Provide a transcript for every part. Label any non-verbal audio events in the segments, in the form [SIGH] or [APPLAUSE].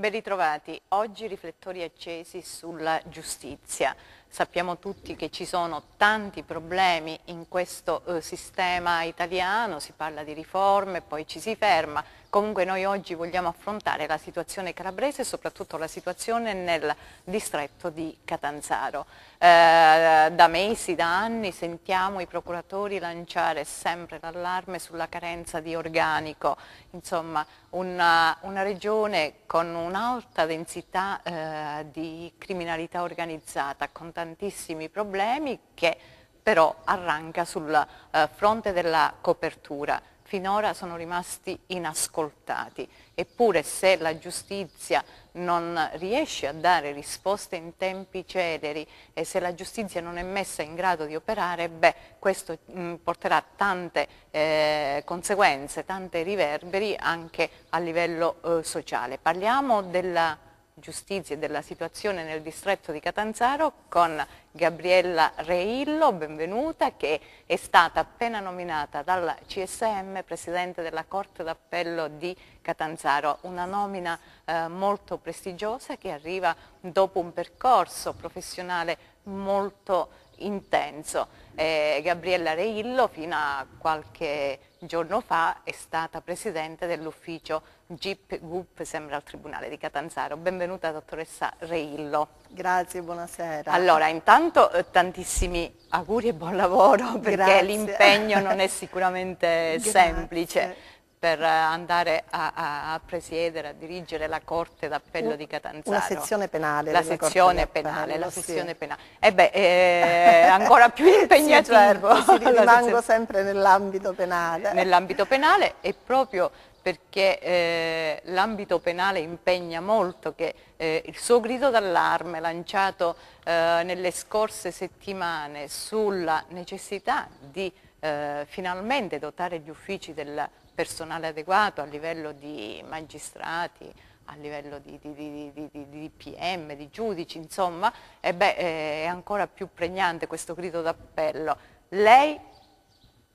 Ben ritrovati. Oggi riflettori accesi sulla giustizia. Sappiamo tutti che ci sono tanti problemi in questo eh, sistema italiano, si parla di riforme, poi ci si ferma Comunque noi oggi vogliamo affrontare la situazione calabrese e soprattutto la situazione nel distretto di Catanzaro. Eh, da mesi, da anni sentiamo i procuratori lanciare sempre l'allarme sulla carenza di organico, insomma una, una regione con un'alta densità eh, di criminalità organizzata, con tantissimi problemi che però arranca sul eh, fronte della copertura finora sono rimasti inascoltati, eppure se la giustizia non riesce a dare risposte in tempi celeri e se la giustizia non è messa in grado di operare, beh, questo mh, mm, porterà tante eh, conseguenze, tanti riverberi anche a livello eh, sociale. Parliamo della Giustizia e della situazione nel distretto di Catanzaro con Gabriella Reillo, benvenuta, che è stata appena nominata dalla CSM Presidente della Corte d'Appello di Catanzaro, una nomina eh, molto prestigiosa che arriva dopo un percorso professionale molto intenso. Eh, Gabriella Reillo fino a qualche giorno fa è stata presidente dell'ufficio GIP GUP, sembra al Tribunale di Catanzaro. Benvenuta dottoressa Reillo. Grazie, buonasera. Allora, intanto eh, tantissimi auguri e buon lavoro perché l'impegno non è [LAUGHS] sicuramente semplice per andare a, a, presiedere, a dirigere la Corte d'Appello di Catanzaro. La sezione penale. La sezione penale, la sezione penale. E beh, è eh, ancora più [LAUGHS] impegnativo. sì, certo, sì, [LAUGHS] rimango sempre nell'ambito penale. Nell'ambito penale e proprio perché eh, l'ambito penale impegna molto che eh, il suo grido d'allarme lanciato eh, nelle scorse settimane sulla necessità di eh, finalmente dotare gli uffici della personale adeguato a livello di magistrati, a livello di, di, di, di PM, di giudici, insomma, e eh beh, eh, è ancora più pregnante questo grido d'appello. Lei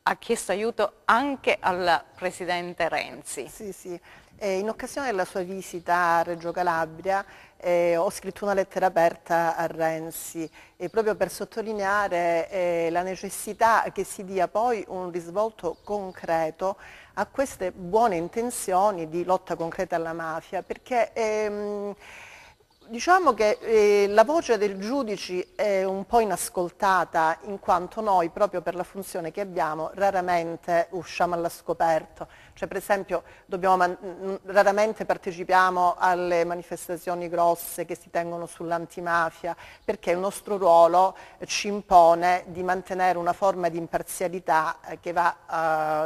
ha chiesto aiuto anche al Presidente Renzi. Sì, sì. Eh, in occasione della sua visita a Reggio Calabria eh, ho scritto una lettera aperta a Renzi eh, proprio per sottolineare eh, la necessità che si dia poi un risvolto concreto a queste buone intenzioni di lotta concreta alla mafia, perché ehm, Diciamo che eh, la voce del giudice è un po' inascoltata in quanto noi, proprio per la funzione che abbiamo, raramente usciamo alla scoperta. Cioè, per esempio dobbiamo, raramente partecipiamo alle manifestazioni grosse che si tengono sull'antimafia perché il nostro ruolo ci impone di mantenere una forma di imparzialità eh, che va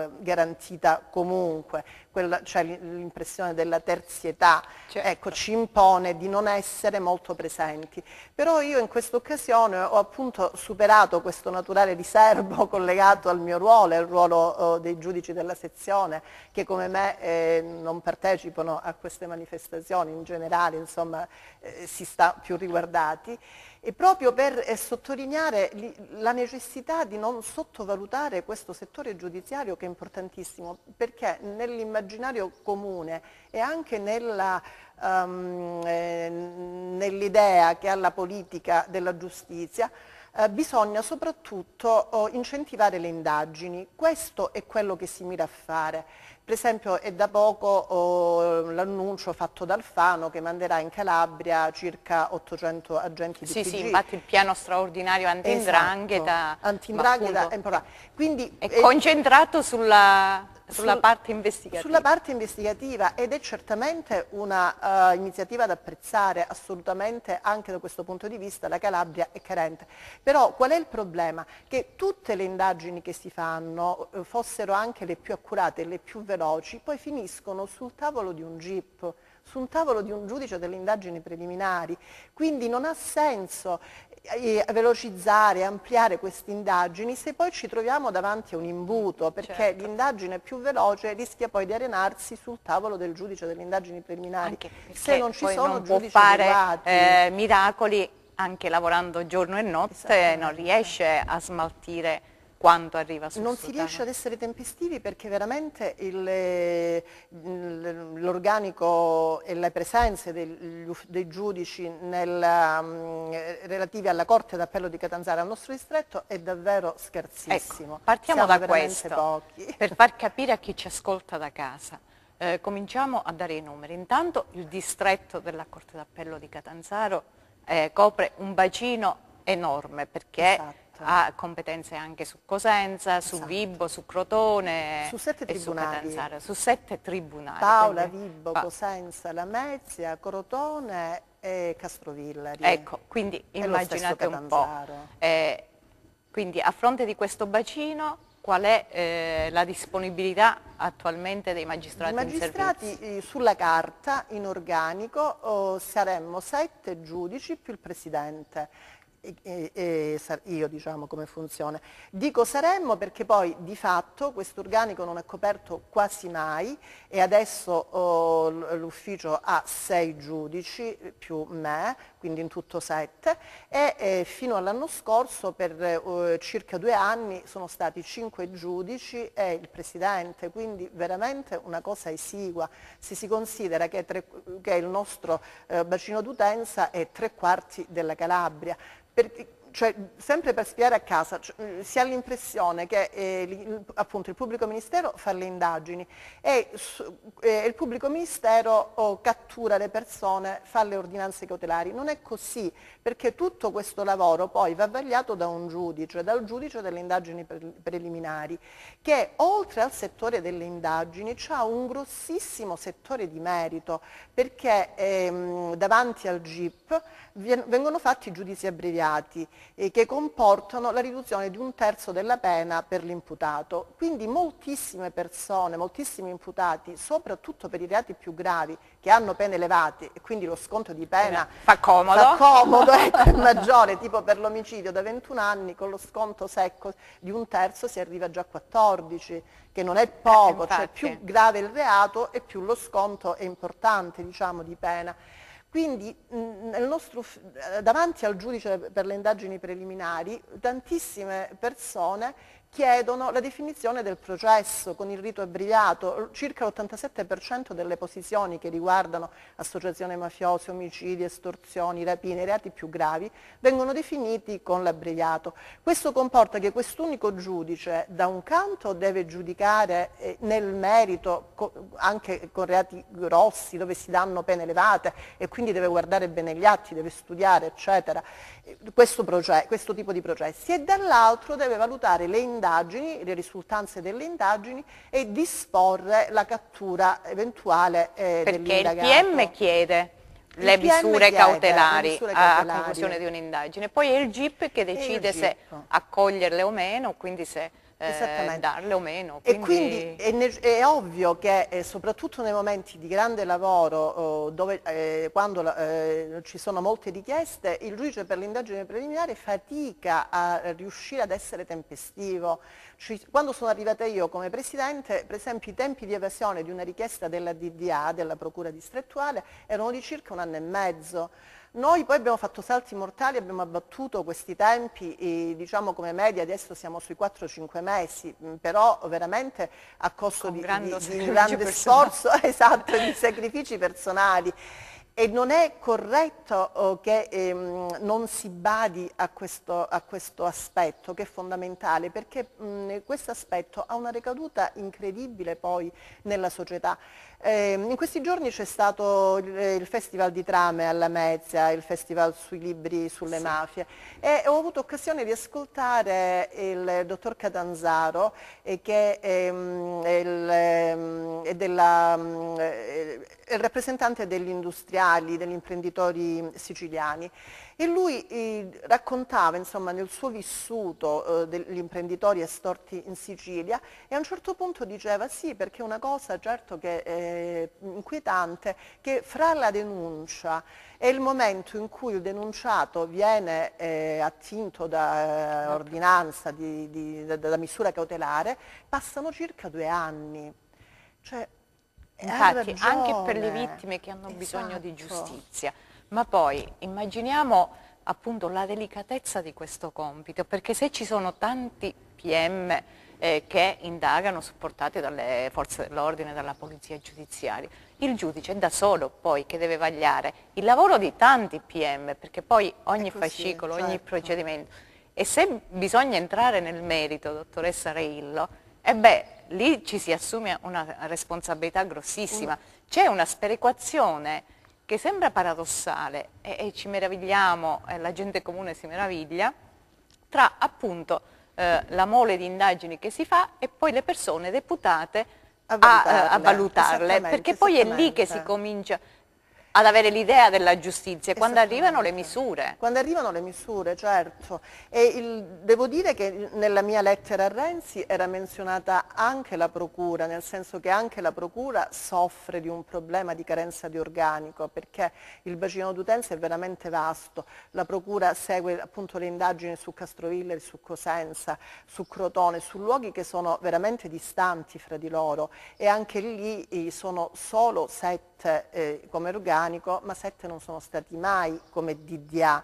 eh, garantita comunque, Quella, cioè l'impressione della terzietà certo. ecco, ci impone di non essere molto presenti. Però io in questa occasione ho appunto superato questo naturale riservo [LAUGHS] collegato al mio ruolo, al ruolo eh, dei giudici della sezione che come me eh, non partecipano a queste manifestazioni, in generale insomma, eh, si sta più riguardati, e proprio per eh, sottolineare li, la necessità di non sottovalutare questo settore giudiziario che è importantissimo, perché nell'immaginario comune e anche nella um, nell'idea che ha la politica della giustizia, eh, bisogna soprattutto oh, incentivare le indagini. Questo è quello che si mira a fare. Per esempio è da poco oh, l'annuncio fatto da Alfano che manderà in Calabria circa 800 agenti di sì, PG. Sì, infatti il piano straordinario anti-indrangheta. Esatto. è importante. indrangheta è, è concentrato sulla sulla sul, parte investigativa. Sulla parte investigativa ed è certamente un'iniziativa eh, uh, da apprezzare assolutamente anche da questo punto di vista la Calabria è carente. Però qual è il problema? Che tutte le indagini che si fanno, eh, fossero anche le più accurate, le più veloci, poi finiscono sul tavolo di un GIP su un tavolo di un giudice delle indagini preliminari, quindi non ha senso velocizzare, ampliare queste indagini se poi ci troviamo davanti a un imbuto, perché certo. l'indagine più veloce rischia poi di arenarsi sul tavolo del giudice delle indagini preliminari. Se non ci sono non giudici può fare, derivati, eh, miracoli anche lavorando giorno e notte non riesce a smaltire quanto arriva sul Non si riesce ad essere tempestivi perché veramente eh, l'organico e le presenze dei, dei giudici nella, mm, eh, relative alla Corte d'Appello di Catanzaro al nostro distretto è davvero scarsissimo. Ecco, partiamo Siamo da questo, pochi. [LAUGHS] per far capire a chi ci ascolta da casa. Eh, cominciamo a dare i numeri. Intanto il distretto della Corte d'Appello di Catanzaro eh, copre un bacino enorme perché esatto Esatto. ha competenze anche su Cosenza, esatto. su Vibbo, su Crotone su sette tribunali. Su, su sette tribunali. Paola, quindi... Vibbo, pa Cosenza, Lamezia, Crotone e Castrovilla. Ecco, quindi immaginate un po'. Eh, quindi a fronte di questo bacino qual è eh, la disponibilità attualmente dei magistrati? I magistrati eh, sulla carta, in organico, oh, saremmo sette giudici più il presidente e, e, io diciamo come funziona. Dico saremmo perché poi di fatto questo organico non è coperto quasi mai e adesso oh, l'ufficio ha sei giudici più me, quindi in tutto sette, e eh, fino all'anno scorso per eh, circa due anni sono stati cinque giudici e il Presidente, quindi veramente una cosa esigua, se si considera che, tre, che il nostro eh, bacino d'utenza è tre quarti della Calabria. Perché, cioè, sempre per spiare a casa, cioè, mm, si ha l'impressione che eh, appunto, il pubblico ministero fa le indagini e su, eh, il pubblico ministero oh, cattura le persone, fa le ordinanze cautelari. Non è così, perché tutto questo lavoro poi va vagliato da un giudice, dal giudice delle indagini preliminari, che oltre al settore delle indagini ha un grossissimo settore di merito, perché ehm, davanti al GIP vengono fatti giudizi abbreviati eh, che comportano la riduzione di un terzo della pena per l'imputato. Quindi moltissime persone, moltissimi imputati, soprattutto per i reati più gravi, che hanno pene elevate e quindi lo sconto di pena fa comodo, fa comodo [LAUGHS] ecco, è maggiore, tipo per l'omicidio da 21 anni con lo sconto secco di un terzo si arriva già a 14, che non è eh, poco, eh, cioè più grave il reato e più lo sconto è importante diciamo, di pena. Quindi mh, nostro, eh, davanti al giudice per le indagini preliminari tantissime persone chiedono la definizione del processo con il rito abbreviato. Circa l'87% delle posizioni che riguardano associazione mafiosi, omicidi, estorsioni, rapine, reati più gravi, vengono definiti con l'abbreviato. Questo comporta che quest'unico giudice da un canto deve giudicare eh, nel merito anche con reati grossi dove si danno pene elevate e quindi deve guardare bene gli atti, deve studiare eccetera, questo, questo tipo di processi e dall'altro deve valutare le indagini indagini, le risultanze delle indagini e disporre la cattura eventuale eh, dell'indagato. Perché il PM chiede le misure, cautelari, misure cautelari a, a conclusione di un'indagine. Poi è il GIP che decide GIP. se accoglierle o meno, quindi se eh, darle o meno. Quindi... E quindi è, è ovvio che eh, soprattutto nei momenti di grande lavoro, oh, dove, eh, quando eh, ci sono molte richieste, il giudice per l'indagine preliminare fatica a riuscire ad essere tempestivo. Ci, quando sono arrivata io come Presidente, per esempio i tempi di evasione di una richiesta della DDA, della Procura distrettuale, erano di circa un anno e mezzo. Noi poi abbiamo fatto salti mortali, abbiamo abbattuto questi tempi, e, diciamo come media adesso siamo sui 4-5 mesi, mm, però veramente a costo di, grande di, di, grande sforzo, [LAUGHS] esatto, di sacrifici personali e non è corretto oh, che ehm, non si badi a questo, a questo, aspetto che è fondamentale perché mm, questo aspetto ha una ricaduta incredibile poi nella società. Eh, in questi giorni c'è stato eh, il, Festival di Trame alla Mezia, il Festival sui libri sulle sì. mafie e ho avuto occasione di ascoltare il dottor Catanzaro eh, che ehm, è, ehm, mm, il, eh, della, il rappresentante degli industriali, degli imprenditori siciliani. E lui eh, raccontava insomma, nel suo vissuto eh, degli imprenditori estorti in Sicilia e a un certo punto diceva sì perché è una cosa certo che è inquietante che fra la denuncia e il momento in cui il denunciato viene eh, attinto da eh, ordinanza, di, di, da, da, misura cautelare, passano circa due anni. Cioè, Infatti, anche per le vittime che hanno esatto. bisogno di esatto. giustizia. Ma poi immaginiamo appunto la delicatezza di questo compito, perché se ci sono tanti PM eh, che indagano supportati dalle forze dell'ordine, dalla polizia giudiziaria, il giudice è da solo poi che deve vagliare il lavoro di tanti PM, perché poi ogni così, fascicolo, certo. ogni procedimento. E se bisogna entrare nel merito, dottoressa Reillo, e eh beh, lì ci si assume una responsabilità grossissima. C'è una sperequazione che sembra paradossale e, e ci meravigliamo, e la gente comune si meraviglia, tra appunto eh, la mole di indagini che si fa e poi le persone deputate a, a valutarle, perché poi è lì che si comincia ad avere l'idea della giustizia, quando arrivano le misure. Quando arrivano le misure, certo. Il, devo dire che nella mia lettera a Renzi era menzionata anche la Procura, nel senso che anche la Procura soffre di un problema di carenza di organico, perché il bacino d'utenza è veramente vasto. La Procura segue appunto le indagini su Castrovilla, su Cosenza, su Crotone, su luoghi che sono veramente distanti fra di loro e anche lì eh, sono solo sette 7 cioè, eh, come organico, ma 7 non sono stati mai come DDA.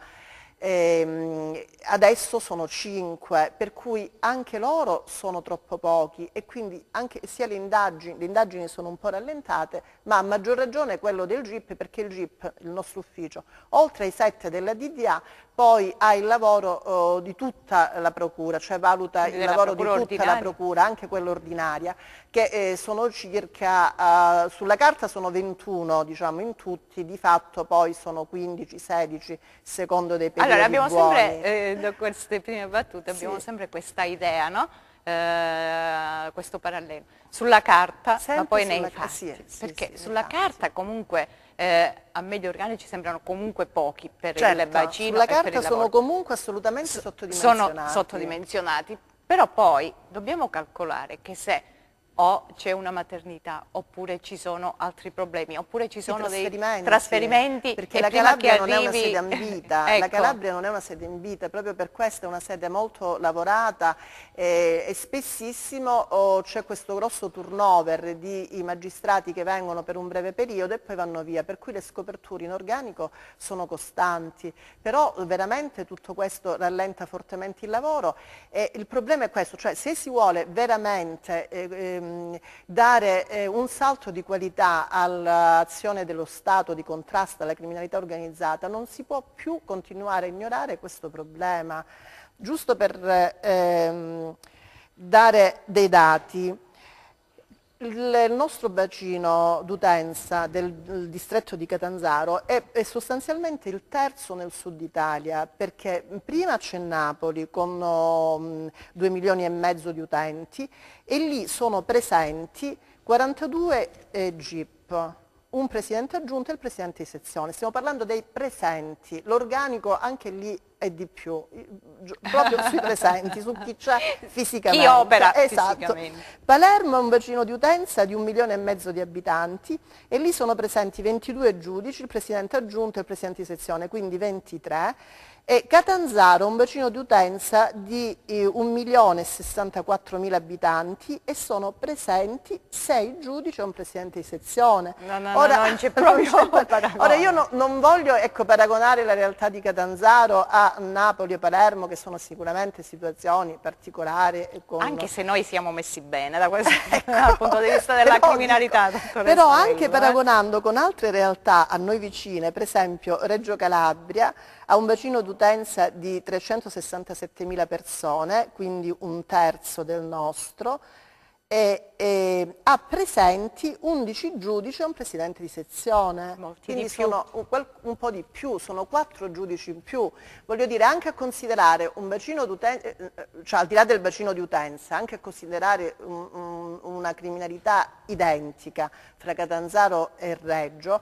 E, ehm, adesso sono 5, per cui anche loro sono troppo pochi e quindi anche sia le indagini, le indagini sono un po' rallentate, ma a maggior ragione quello del GIP, perché il GIP, il nostro ufficio, oltre ai 7 della DDA, poi ha il lavoro eh, di tutta la procura, cioè valuta il lavoro di tutta ordinaria. la procura, anche quella ordinaria, che eh, sono circa, eh, sulla carta sono 21 diciamo in tutti, di fatto poi sono 15, 16 secondo dei periodi Allora abbiamo buoni. sempre, eh, da queste prime battute, sì. abbiamo sempre questa idea, no? Eh, questo parallelo sulla carta sempre ma poi nei fatti sì, sì, perché sulla infatti, carta comunque eh, a medio organici sembrano comunque pochi per certo, il bacino sulla carta sono comunque assolutamente sottodimensionati sono sottodimensionati però poi dobbiamo calcolare che se o c'è una maternità, oppure ci sono altri problemi, oppure ci sono trasferimenti, dei trasferimenti. Perché la Calabria arrivi... [LAUGHS] Ecco. non è una sede ambita, ecco. la Calabria non è una sede in vita, proprio per questo è una sede molto lavorata eh, e spessissimo oh, c'è questo grosso turnover di magistrati che vengono per un breve periodo e poi vanno via, per cui le scoperture in organico sono costanti, però veramente tutto questo rallenta fortemente il lavoro e il problema è questo, cioè se si vuole veramente eh, ehm, ehm, dare eh, un salto di qualità all'azione dello Stato di contrasto alla criminalità organizzata, non si può più continuare a ignorare questo problema. Giusto per ehm, dare dei dati, il nostro bacino d'utenza del distretto di Catanzaro è, è, sostanzialmente il terzo nel sud Italia perché prima c'è Napoli con um, mm, 2 milioni e mezzo di utenti e lì sono presenti 42 eh, GIP un presidente aggiunto e il presidente di sezione. Stiamo parlando dei presenti, l'organico anche lì è di più, proprio sui presenti, su chi c'è [LAUGHS] fisicamente. Chi opera esatto. fisicamente. Palermo è un bacino di utenza di un milione e mezzo di abitanti e lì sono presenti 22 giudici, il presidente aggiunto e il presidente di sezione, quindi 23 e Catanzaro, un bacino di utenza di 1.064.000 abitanti e sono presenti sei giudici e un presidente di sezione. No, no, ora, no, non c'è [LAUGHS] proprio Ora io no, non voglio ecco, paragonare la realtà di Catanzaro a Napoli e Palermo che sono sicuramente situazioni particolari. Con... Anche se noi siamo messi bene da questo, ecco, [LAUGHS] [LAUGHS] dal punto di vista della ecco. però, criminalità. Dico, però anche bello, eh. paragonando con altre realtà a noi vicine, per esempio Reggio Calabria, ha un bacino d'utenza di 367.000 persone, quindi un terzo del nostro, e, e, ha presenti 11 giudici e un presidente di sezione, Molti quindi di sono un, un, po' di più, sono 4 giudici in più. Voglio dire, anche a considerare un bacino d'utenza, eh, eh, cioè al di là del bacino di utenza, anche a considerare un, un, una criminalità identica fra Catanzaro e Reggio,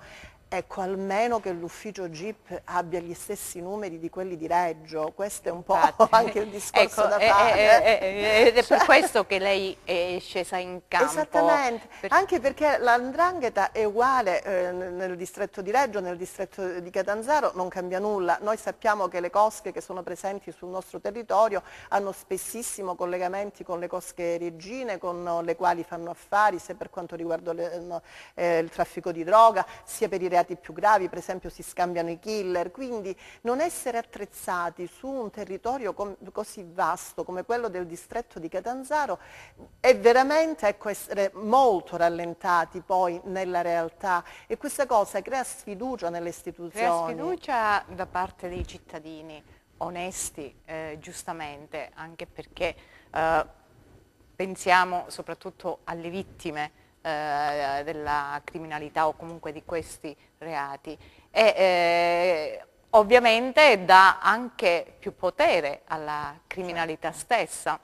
Ecco, almeno che l'ufficio GIP abbia gli stessi numeri di quelli di Reggio, questo è un po' Infatti, [LAUGHS] anche il discorso ecco, da eh, fare. Eh, eh. ed è, è, è, è per cioè questo che lei è scesa in campo. Esattamente, per... anche perché l'andrangheta è uguale eh, nel distretto di Reggio, nel distretto di Catanzaro, non cambia nulla. Noi sappiamo che le cosche che sono presenti sul nostro territorio hanno spessissimo collegamenti con le cosche regine, con le quali fanno affari, sia per quanto riguarda le, no, eh, il traffico di droga, sia per i reati reati più gravi, per esempio si scambiano i killer, quindi non essere attrezzati su un territorio così vasto come quello del distretto di Catanzaro è veramente ecco, essere molto rallentati poi nella realtà e questa cosa crea sfiducia nelle istituzioni. Crea sfiducia da parte dei cittadini onesti, eh, giustamente, anche perché eh, pensiamo soprattutto alle vittime eh, della criminalità o comunque di questi reati e eh, ovviamente dà anche più potere alla criminalità certo. stessa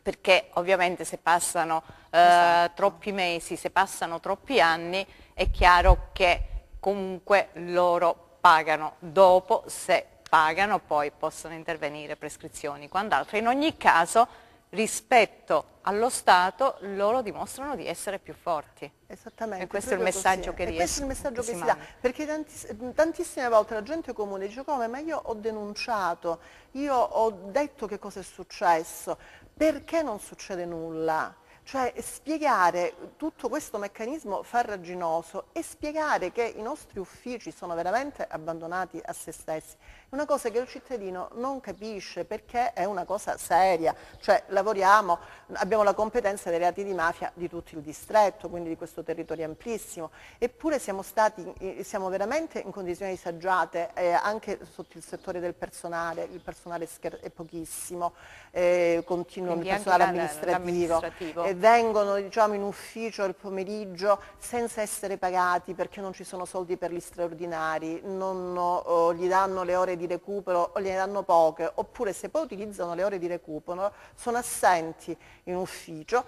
perché ovviamente se passano eh, esatto. troppi mesi, se passano troppi anni è chiaro che comunque loro pagano dopo se pagano poi possono intervenire prescrizioni quant'altro. In ogni caso rispetto allo Stato loro dimostrano di essere più forti. Esattamente. E questo è il messaggio che riesce. Questo è il messaggio che si, si dà, perché tantiss tantissime volte la gente comune dice come, ma io ho denunciato, io ho detto che cosa è successo, perché non succede nulla? Cioè spiegare tutto questo meccanismo farraginoso e spiegare che i nostri uffici sono veramente abbandonati a se stessi è una cosa che il cittadino non capisce perché è una cosa seria, cioè lavoriamo, abbiamo la competenza dei reati di mafia di tutto il distretto, quindi di questo territorio amplissimo, eppure siamo, stati, eh, siamo veramente in condizioni disagiate eh, anche sotto il settore del personale, il personale è pochissimo, eh, continua il personale amministrativo vengono diciamo, in ufficio il pomeriggio senza essere pagati perché non ci sono soldi per gli straordinari, non, oh, gli danno le ore di recupero o gliene danno poche, oppure se poi utilizzano le ore di recupero sono assenti in ufficio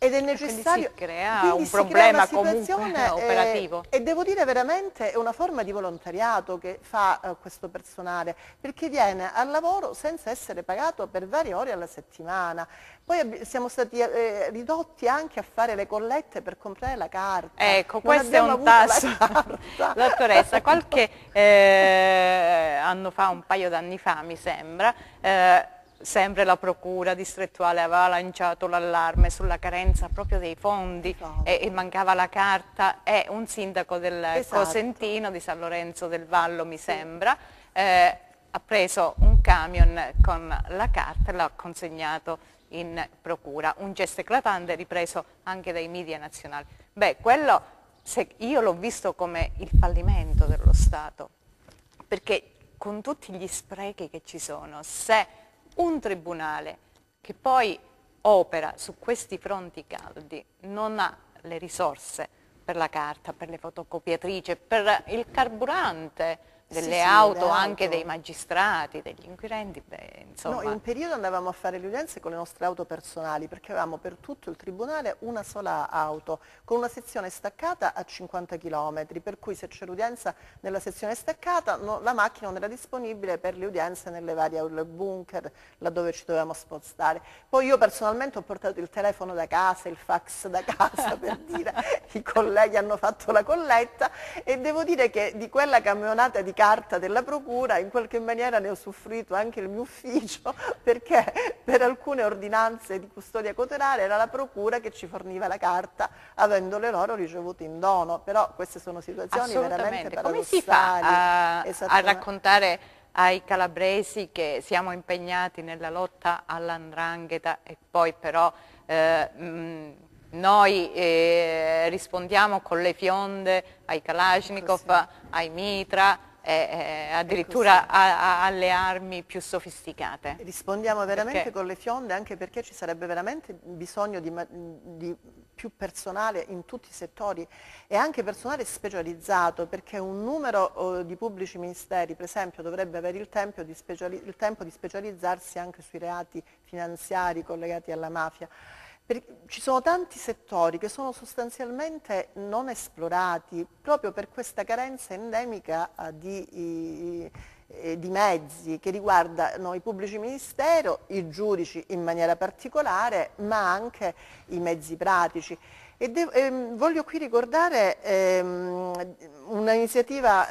ed è necessario... Quindi si crea Quindi un si problema crea comunque eh, operativo. E, devo dire veramente è una forma di volontariato che fa uh, questo personale, perché viene al lavoro senza essere pagato per varie ore alla settimana. Poi siamo stati eh, ridotti anche a fare le collette per comprare la carta. Ecco, non questo è un tasso. [LAUGHS] [LAUGHS] Dottoressa, qualche eh, anno fa, un paio d'anni fa mi sembra, eh, sempre la procura distrettuale aveva lanciato l'allarme sulla carenza proprio dei fondi no. Esatto. e, e, mancava la carta e un sindaco del esatto. Cosentino di San Lorenzo del Vallo mi sembra eh, ha preso un camion con la carta e l'ha consegnato in procura, un gesto eclatante ripreso anche dai media nazionali. Beh, quello se, io l'ho visto come il fallimento dello Stato, perché con tutti gli sprechi che ci sono, se un tribunale che poi opera su questi fronti caldi non ha le risorse per la carta, per le fotocopiatrici, per il carburante, delle sì, auto, sì, anche dei magistrati, degli inquirenti, beh, insomma. No, in un periodo andavamo a fare le udienze con le nostre auto personali perché avevamo per tutto il tribunale una sola auto con una sezione staccata a 50 km, per cui se c'è l'udienza nella sezione staccata no, la macchina non era disponibile per le udienze nelle varie aule bunker laddove ci dovevamo spostare. Poi io personalmente ho portato il telefono da casa, il fax da casa per dire [LAUGHS] i colleghi hanno fatto la colletta e devo dire che di quella camionata di carta della procura, in qualche maniera ne ho soffritto anche il mio ufficio [LAUGHS] perché per alcune ordinanze di custodia cautelare era la procura che ci forniva la carta avendole loro ricevute in dono, però queste sono situazioni veramente paradossali. Come si fa a, a raccontare ai calabresi che siamo impegnati nella lotta all'andrangheta e poi però eh, mh, mm, noi eh, rispondiamo con le fionde ai Kalashnikov, ai Mitra, eh, addirittura a, a, alle armi più sofisticate. Rispondiamo veramente perché? con le fionde anche perché ci sarebbe veramente bisogno di, di più personale in tutti i settori e anche personale specializzato perché un numero oh, di pubblici ministeri per esempio dovrebbe avere il tempo, di, il tempo di specializzarsi anche sui reati finanziari collegati alla mafia. Per, ci sono tanti settori che sono sostanzialmente non esplorati proprio per questa carenza endemica eh, di, eh, di mezzi che riguardano i pubblici ministeri, i giudici in maniera particolare, ma anche i mezzi pratici. De, ehm, voglio qui ricordare ehm, un'iniziativa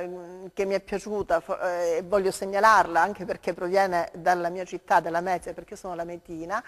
eh, che mi è piaciuta eh, e voglio segnalarla anche perché proviene dalla mia città, dalla Mezia, perché sono la Metina,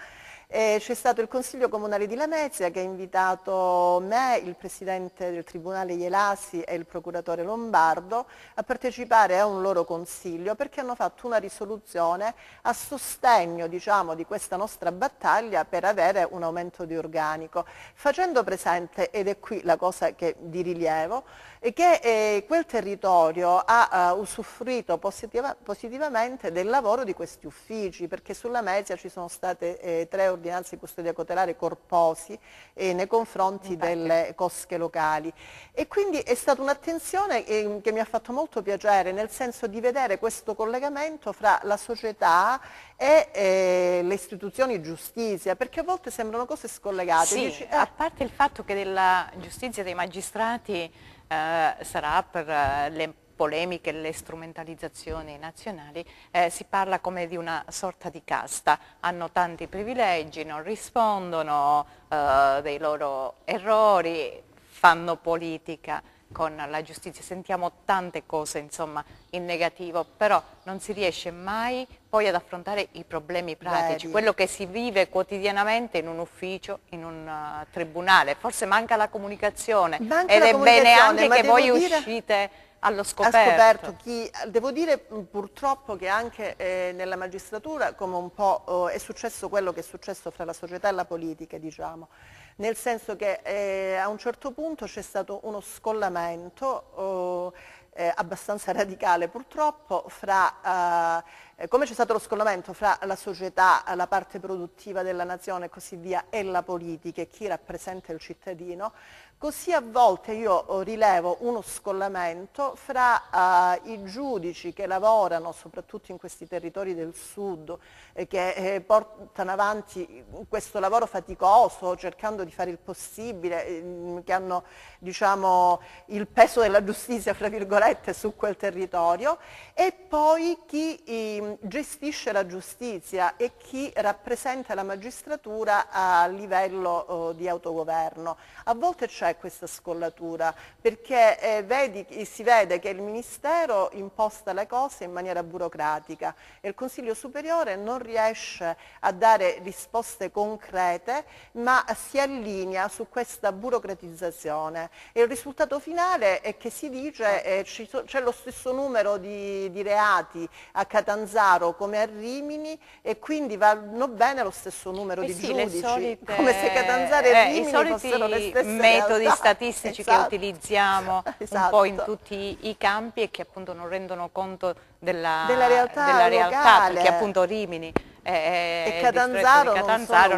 e c'è stato il Consiglio Comunale di Lamezia che ha invitato me, il Presidente del Tribunale Ielasi e il Procuratore Lombardo a partecipare a un loro consiglio perché hanno fatto una risoluzione a sostegno diciamo, di questa nostra battaglia per avere un aumento di organico, facendo presente, ed è qui la cosa che, di rilievo, che eh, quel territorio ha uh, usufruito positiva, positivamente del lavoro di questi uffici perché sulla Mezia ci sono state eh, tre ordinanze di custodia cautelare corposi eh, nei confronti delle cosche locali. E quindi è stata un'attenzione ehm, che mi ha fatto molto piacere, nel senso di vedere questo collegamento fra la società e eh, le istituzioni giustizia, perché a volte sembrano cose scollegate. Sì, Dici, ah, a eh, parte il fatto che della giustizia dei magistrati eh, sarà per eh, le polemiche, le strumentalizzazioni nazionali, eh, si parla come di una sorta di casta, hanno tanti privilegi, non rispondono eh, dei loro errori, fanno politica con la giustizia, sentiamo tante cose insomma, in negativo, però non si riesce mai poi ad affrontare i problemi pratici, Vedi. quello che si vive quotidianamente in un ufficio, in un uh, tribunale, forse manca la comunicazione manca ed la è comunicazione, bene anche che voi dire... uscite allo scoperto. Ha scoperto chi, devo dire purtroppo che anche eh, nella magistratura come un po' eh, è successo quello che è successo fra la società e la politica, diciamo, nel senso che eh, a un certo punto c'è stato uno scollamento oh, eh, abbastanza [LAUGHS] radicale purtroppo fra eh, come c'è stato lo scollamento fra la società, la parte produttiva della nazione e così via e la politica e chi rappresenta il cittadino, Così a volte io oh, rilevo uno scollamento fra eh, i giudici che lavorano soprattutto in questi territori del sud, eh, che eh, portano avanti questo lavoro faticoso, cercando di fare il possibile, mm, che hanno diciamo, il peso della giustizia fra virgolette, su quel territorio, e poi chi mm, gestisce la giustizia e chi rappresenta la magistratura a livello oh, di autogoverno. A volte c'è è questa scollatura? Perché eh, vedi, eh, si vede che il Ministero imposta le cose in maniera burocratica e il Consiglio Superiore non riesce a dare risposte concrete ma si allinea su questa burocratizzazione e il risultato finale è che si dice eh, c'è lo stesso numero di, di reati a Catanzaro come a Rimini e quindi vanno bene lo stesso numero eh di sì, giudici, solite, come se Catanzaro e eh, eh, Rimini eh, fossero le stesse metodi di esatto, statistici esatto. che utilizziamo esatto. un po' in esatto. tutti i campi e che appunto non rendono conto della, della realtà, della realtà perché appunto Rimini è e Catanzaro, Catanzaro non sono non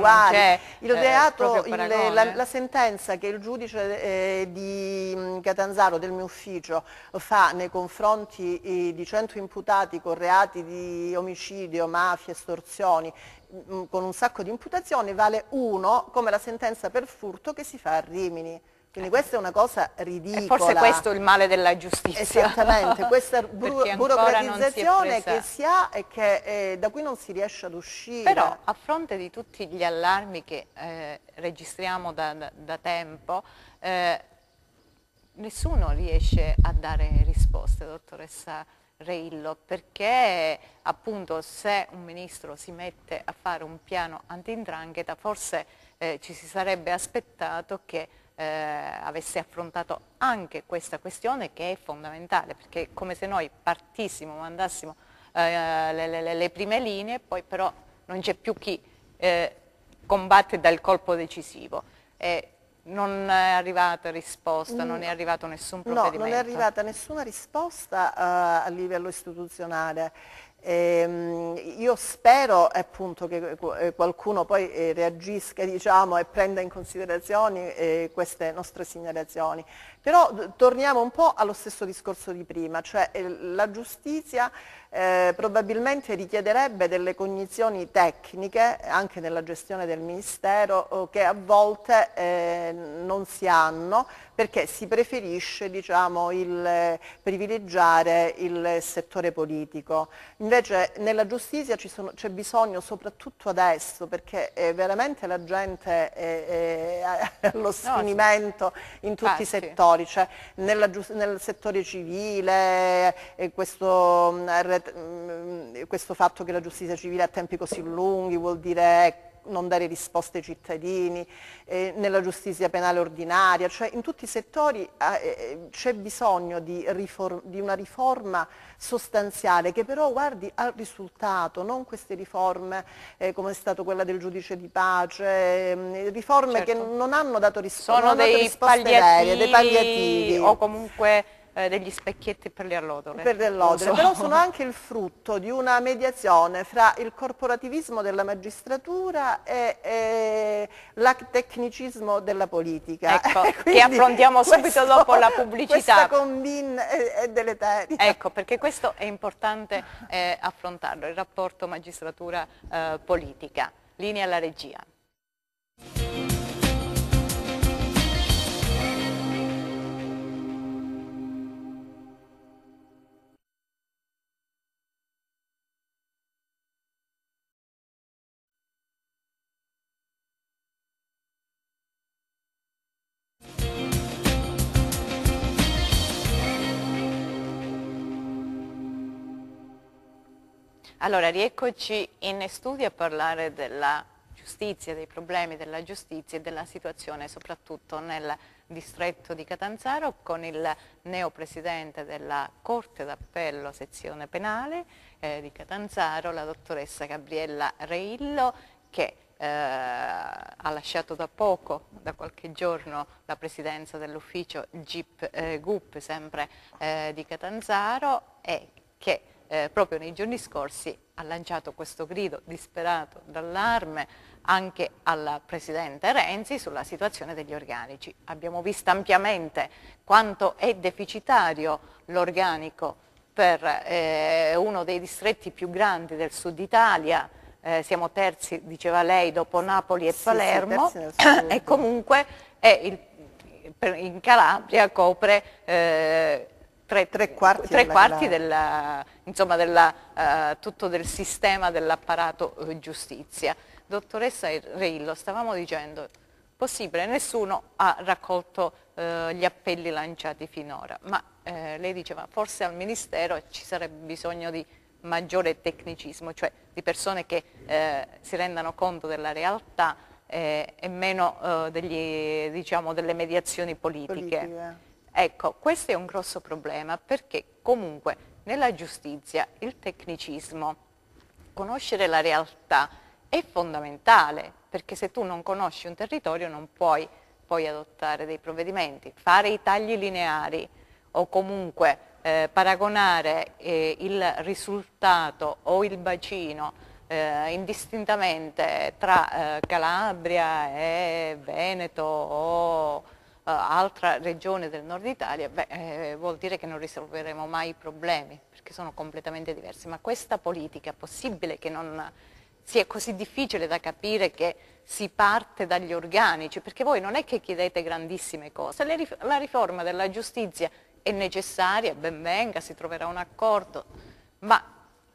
il reato, eh, il, la, la, sentenza che il giudice eh, di mm, Catanzaro del mio ufficio fa nei confronti eh, di 100 imputati con reati di omicidio, mafia, estorsioni mm, con un sacco di imputazioni vale uno come la sentenza per furto che si fa a Rimini. Quindi questa è una cosa ridicola. E forse questo è il male della giustizia. Esattamente, questa [LAUGHS] buro burocratizzazione si che si ha e che, eh, da cui non si riesce ad uscire. Però a fronte di tutti gli allarmi che eh, registriamo da, da, da tempo, eh, nessuno riesce a dare risposte, dottoressa Reillo, perché appunto se un ministro si mette a fare un piano anti-indrangheta forse eh, ci si sarebbe aspettato che eh, avesse affrontato anche questa questione che è fondamentale, perché è come se noi partissimo, mandassimo eh, le, le, le, prime linee, poi però non c'è più chi eh, combatte dal colpo decisivo. E non è arrivata risposta, non è mm. arrivato nessun provvedimento. No, non è arrivata nessuna risposta uh, a livello istituzionale. Eh, io spero appunto, che eh, eh, qualcuno poi eh, reagisca diciamo, e prenda in considerazione eh, queste nostre segnalazioni. Però torniamo un po' allo stesso discorso di prima, cioè eh, la giustizia eh, probabilmente richiederebbe delle cognizioni tecniche, anche nella gestione del Ministero, che a volte eh, non si hanno, perché si preferisce diciamo, il, eh, privilegiare il settore politico. Invece nella giustizia c'è bisogno, soprattutto adesso, perché eh, veramente la gente è, è allo sfinimento in tutti i ah, settori storice, nella, nel settore civile, questo, mm, mm, questo fatto che la giustizia civile ha tempi così lunghi vuol dire non dare risposte ai cittadini, eh, nella giustizia penale ordinaria, cioè in tutti i settori eh, eh c'è bisogno di, di, una riforma sostanziale che però guardi al risultato, non queste riforme eh, come è stata quella del giudice di pace, ehm, riforme certo. che non hanno dato, risposte sono non dei, dato risposte pagliativi, dei pagliativi o comunque eh, degli specchietti per le allodole. Per le allodole, so. però sono [LAUGHS] anche il frutto di una mediazione fra il corporativismo della magistratura e, e l'actecnicismo della politica. Ecco, [LAUGHS] che affrontiamo subito questo, dopo la [LAUGHS] pubblicità. Questa combin è, è deleteria. Ecco, perché questo è importante eh, affrontarlo, il rapporto magistratura-politica. Eh, Linea alla regia. Allora, rieccoci in studio a parlare della giustizia, dei problemi della giustizia e della situazione soprattutto nel distretto di Catanzaro con il neopresidente della Corte d'Appello Sezione Penale eh, di Catanzaro, la dottoressa Gabriella Reillo che eh, ha lasciato da poco, da qualche giorno, la presidenza dell'ufficio GIP eh, GUP sempre eh, di Catanzaro e che eh, proprio nei giorni scorsi ha lanciato questo grido disperato d'allarme anche al Presidente Renzi sulla situazione degli organici. Abbiamo visto ampiamente quanto è deficitario l'organico per eh, uno dei distretti più grandi del sud Italia, eh, siamo terzi, diceva lei, dopo Napoli e sì, Palermo, sì, [COUGHS] e comunque il, in Calabria copre eh, tre, tre, quarti, tre della, quarti della, insomma, della, uh, tutto del sistema dell'apparato eh, giustizia. Dottoressa Reillo, stavamo dicendo, possibile, nessuno ha raccolto uh, gli appelli lanciati finora, ma lei diceva forse al Ministero ci sarebbe bisogno di maggiore tecnicismo, cioè di persone che si rendano conto della realtà e meno degli, diciamo, delle mediazioni politiche. Politica. Ecco, questo è un grosso problema perché comunque nella giustizia il tecnicismo, conoscere la realtà è fondamentale perché se tu non conosci un territorio non puoi poi adottare dei provvedimenti. Fare i tagli lineari o comunque eh, paragonare eh, il risultato o il bacino eh, indistintamente tra eh, Calabria e Veneto o eh, altra regione del nord Italia, beh, eh, vuol dire che non risolveremo mai i problemi, perché sono completamente diversi. Ma questa politica, è possibile che non sia così difficile da capire che si parte dagli organici, perché voi non è che chiedete grandissime cose, la riforma della giustizia è necessaria, ben venga, si troverà un accordo, ma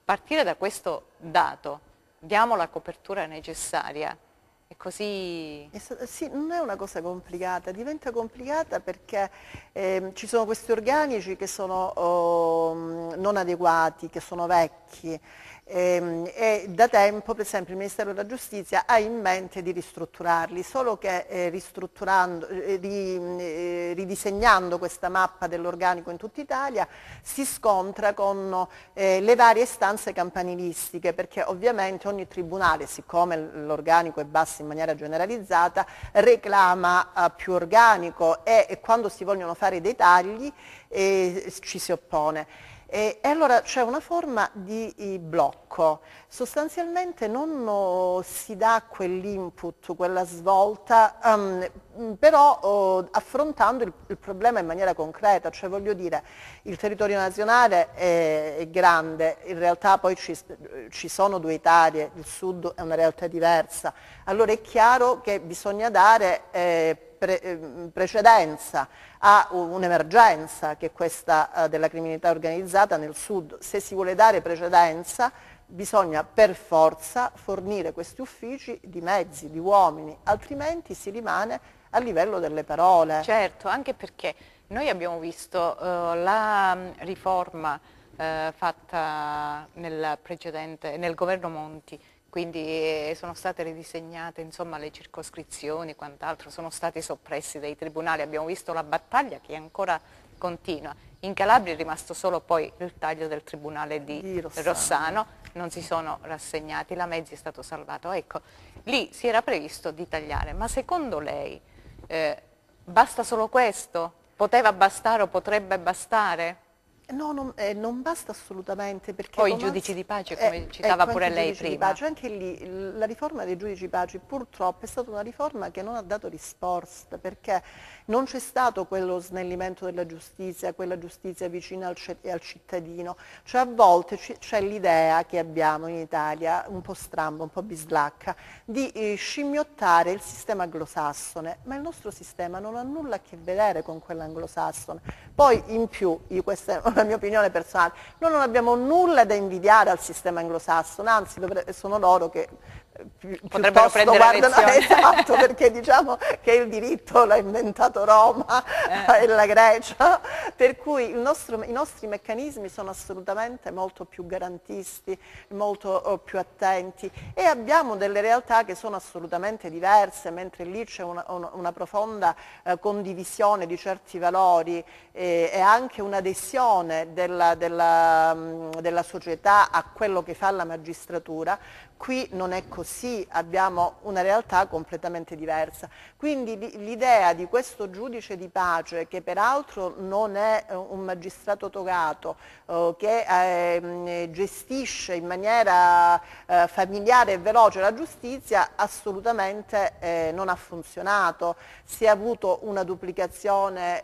partire da questo dato, diamo la copertura necessaria è così... È, sì, non è una cosa complicata, diventa complicata perché eh, ci sono questi organici che sono oh, non adeguati, che sono vecchi e, ehm, e da tempo per esempio il Ministero della Giustizia ha in mente di ristrutturarli, solo che eh, eh, ri, eh, ridisegnando questa mappa dell'organico in tutta Italia si scontra con eh, le varie stanze campanilistiche perché ovviamente ogni tribunale, siccome l'organico è basso in maniera generalizzata, reclama eh, più organico e, e, quando si vogliono fare dei tagli eh, ci si oppone. E, e allora c'è una forma di blocco, sostanzialmente non eh, si dà quell'input, quella svolta, um, però oh, affrontando il, il, problema in maniera concreta, cioè voglio dire il territorio nazionale è, è grande, in realtà poi ci, ci sono due Italie, il sud è una realtà diversa, allora è chiaro che bisogna dare eh, pre ehm, precedenza a un'emergenza che è questa eh, della criminalità organizzata nel sud, se si vuole dare precedenza bisogna per forza fornire questi uffici di mezzi, di uomini, altrimenti si rimane a livello delle parole. Certo, anche perché noi abbiamo visto uh, la mm, riforma uh, fatta nel, precedente, nel governo Monti, quindi eh, sono state ridisegnate insomma, le circoscrizioni, e quant'altro, sono stati soppressi dai tribunali, abbiamo visto la battaglia che è ancora continua. In Calabria è rimasto solo poi il taglio del tribunale di, di Rossano. Rossano. non si sono rassegnati, la Mezzi è stato salvato. Ecco, lì si era previsto di tagliare, ma secondo lei eh, basta solo questo? Poteva bastare o potrebbe bastare? No, non, eh, non, basta assolutamente perché... O i giudici di pace, come eh, citava ecco, pure lei prima. Pace, anche lì la riforma dei giudici di pace purtroppo è stata una riforma che non ha dato risposta perché non c'è stato quello snellimento della giustizia, quella giustizia vicina al, al cittadino. Cioè a volte c'è l'idea che abbiamo in Italia, un po' stramba, un po' bislacca, di eh, scimmiottare il sistema anglosassone, ma il nostro sistema non ha nulla a che vedere con quello anglosassone. Poi in più, questa la mia opinione personale, noi non abbiamo nulla da invidiare al sistema anglosassone, anzi sono loro che potrebbero prendere guardano, lezione. Esatto, perché diciamo che il diritto l'ha inventato Roma eh. e la Grecia, per cui nostro, i nostri meccanismi sono assolutamente molto più garantisti, molto oh, più attenti e abbiamo delle realtà che sono assolutamente diverse, mentre lì c'è una, una profonda eh, condivisione di certi valori eh, e anche un'adesione della, della, mm, della società a quello che fa la magistratura, Qui non è così, abbiamo una realtà completamente diversa. Quindi l'idea di questo giudice di pace, che peraltro non è eh, un magistrato togato, eh, che ehm, gestisce in maniera eh, familiare e veloce la giustizia, assolutamente non ha funzionato. Si è avuto una duplicazione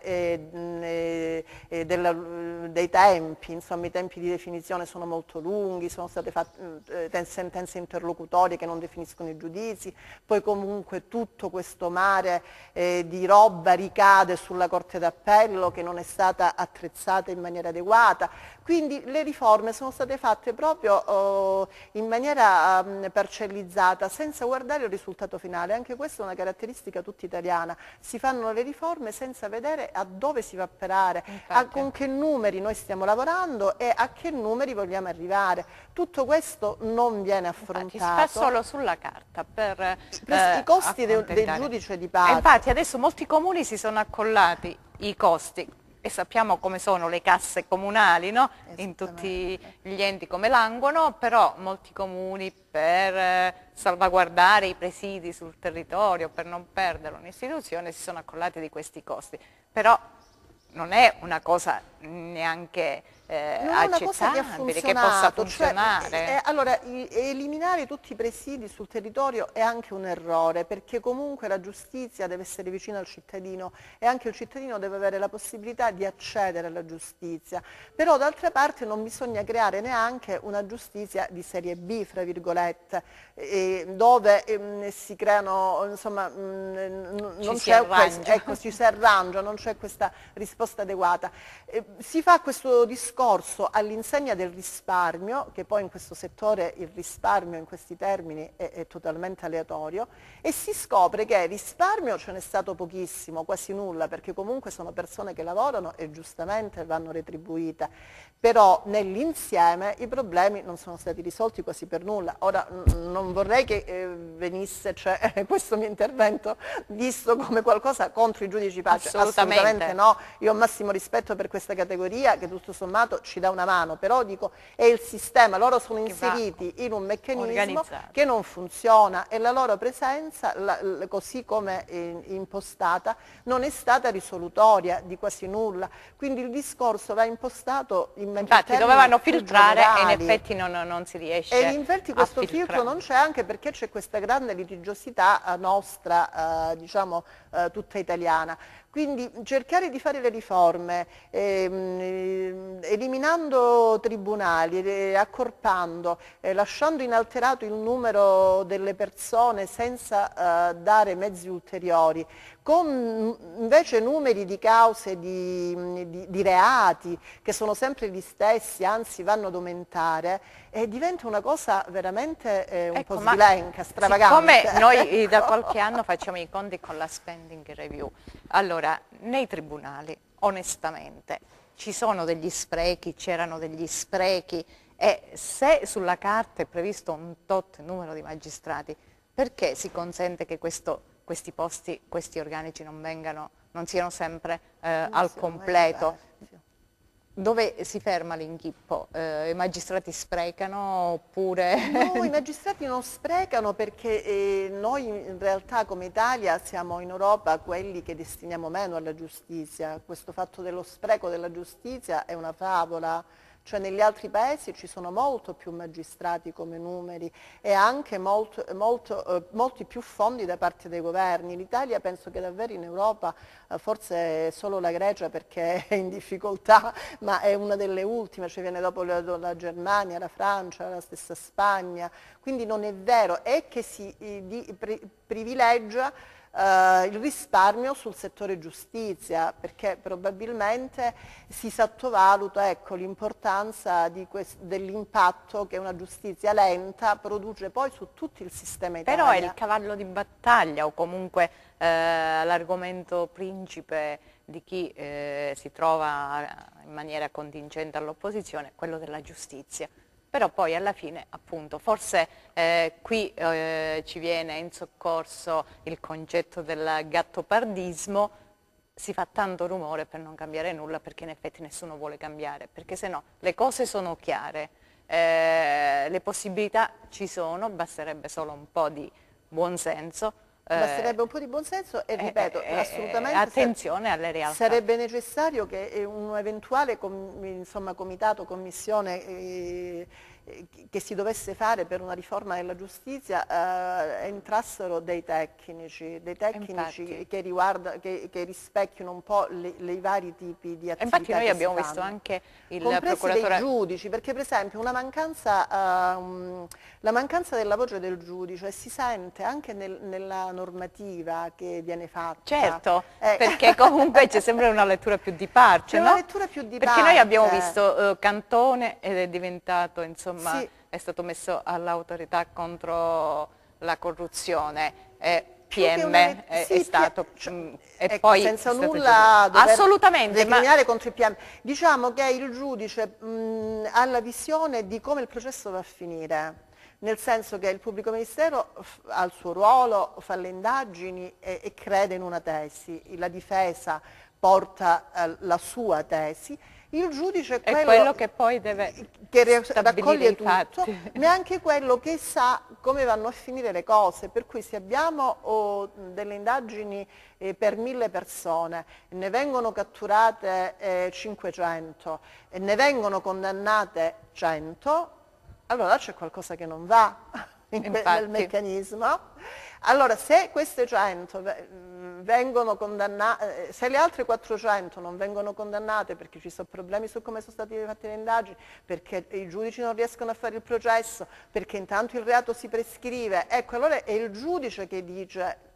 dei tempi, insomma i tempi di definizione sono molto lunghi, sono state fatte sentenze interlocutorie che non definiscono i giudizi, poi comunque tutto questo mare eh, di roba ricade sulla Corte d'Appello che non è stata attrezzata in maniera adeguata, quindi le riforme sono state fatte proprio oh, in maniera mm, parcellizzata, senza guardare il risultato finale. Anche questa è una caratteristica tutta italiana. Si fanno le riforme senza vedere a dove si va a operare, a con che numeri noi stiamo lavorando e a che numeri vogliamo arrivare. Tutto questo non viene affrontato. Infatti, si fa solo sulla carta per eh, i costi del, del giudice di eh, pace. E infatti adesso molti comuni si sono accollati i costi e sappiamo come sono le casse comunali no? in tutti gli enti come languono, però molti comuni per eh, salvaguardare i presidi sul territorio, per non perdere un'istituzione, si sono accollati di questi costi. Però non è una cosa neanche eh, no, accettabile, che, che, possa cioè, funzionare. Cioè, eh, allora, eliminare tutti i presidi sul territorio è anche un errore, perché comunque la giustizia deve essere vicina al cittadino e anche il cittadino deve avere la possibilità di accedere alla giustizia. Però d'altra parte non bisogna creare neanche una giustizia di serie B, fra virgolette, eh, dove ehm, si creano, insomma, mh, mm, non ci, si questo, ecco, ci si arrangia, non c'è questa risposta adeguata. Ehm, si fa questo discorso scorso all'insegna del risparmio, che poi in questo settore il risparmio in questi termini è, è totalmente aleatorio, e si scopre che risparmio ce n'è stato pochissimo, quasi nulla, perché comunque sono persone che lavorano e giustamente vanno retribuite, però nell'insieme i problemi non sono stati risolti quasi per nulla. Ora non vorrei che eh, venisse cioè, [LAUGHS] questo mio intervento visto come qualcosa contro i giudici pace, assolutamente. assolutamente. no, io ho massimo rispetto per questa categoria che tutto sommato ci dà una mano, però dico è il sistema, loro sono inseriti in un meccanismo che non funziona e la loro presenza, la, la, così come eh, impostata, non è stata risolutoria di quasi nulla, quindi il discorso va impostato in Infatti dovevano filtrare e in effetti non, non si riesce E infatti questo filtro non c'è anche perché c'è questa grande litigiosità eh, nostra, eh, diciamo, eh, tutta italiana. Quindi cercare di fare le riforme, ehm, ehm, eliminando tribunali, eh, accorpando, eh, lasciando inalterato il numero delle persone senza eh, dare mezzi ulteriori, con invece numeri di cause di, di, di, reati che sono sempre gli stessi, anzi vanno ad aumentare, eh, diventa una cosa veramente eh, un ecco, po' sbilenca, stravagante. Come noi [LAUGHS] ecco. da qualche anno facciamo i conti con la spending review, allora nei tribunali onestamente ci sono degli sprechi, c'erano degli sprechi e se sulla carta è previsto un tot numero di magistrati, perché si consente che questo questi posti, questi organici non, vengano, non siano sempre eh, al completo. Dove si ferma l'inghippo? Eh, I magistrati sprecano oppure... No, i [LAUGHS] magistrati non sprecano perché eh, noi in realtà come Italia siamo in Europa quelli che destiniamo meno alla giustizia. Questo fatto dello spreco della giustizia è una favola cioè negli altri paesi ci sono molto più magistrati come numeri e anche molto, molto, eh, molti più fondi da parte dei governi. L'Italia penso che davvero in Europa, eh, forse solo la Grecia perché [LAUGHS] è in difficoltà, ma è una delle ultime, cioè viene dopo la, la Germania, la Francia, la stessa Spagna. Quindi non è vero, è che si eh, di, pri, privilegia eh, il risparmio sul settore giustizia, perché probabilmente si sottovaluta ecco, l'importanza dell'impatto che una giustizia lenta produce poi su tutto il sistema italiano. Però è il cavallo di battaglia o comunque eh, l'argomento principe di chi eh, si trova in maniera contingente all'opposizione, quello della giustizia però poi alla fine appunto forse eh, qui eh, ci viene in soccorso il concetto del gattopardismo, si fa tanto rumore per non cambiare nulla perché in effetti nessuno vuole cambiare, perché se no le cose sono chiare, eh, le possibilità ci sono, basterebbe solo un po' di buonsenso eh, Basterebbe un po' di buonsenso e eh, eh, ripeto, eh, assolutamente attenzione alle realtà. Sarebbe necessario che un eventuale com, insomma, comitato, commissione eh, che si dovesse fare per una riforma della giustizia eh, entrassero dei tecnici, dei tecnici che, riguarda, che, che, rispecchiano un po' i vari tipi di attività. Infatti noi abbiamo visto anche il procuratore... giudici, perché per esempio mancanza, eh, la mancanza della voce del giudice si sente anche nel, nella normativa che viene fatta. Certo, eh. perché comunque c'è sempre una lettura più di [LAUGHS] parte, no? più di Perché parte. noi abbiamo visto eh, Cantone ed è diventato insomma, insomma, sì. è stato messo all'autorità contro la corruzione. Eh, PM una, è, sì, è, stato cioè, mm, e ecco, poi senza nulla assolutamente ma... contro il PM diciamo che il giudice mh, mm, ha la visione di come il processo va a finire nel senso che il pubblico ministero ha il suo ruolo, fa le indagini e, e crede in una tesi, la difesa porta eh, la sua tesi il giudice è quello, è quello che poi deve che raccoglie tutto, ma è anche quello che sa come vanno a finire le cose, per cui se abbiamo oh, delle indagini eh, per mille persone, ne vengono catturate eh, 500 e ne vengono condannate 100, allora c'è qualcosa che non va [LAUGHS] nel meccanismo. Allora se queste 100 eh, se le altre 400 non vengono condannate perché ci sono problemi su come sono state fatte le indagini, perché i giudici non riescono a fare il processo, perché intanto il reato si prescrive, ecco allora è il giudice che dice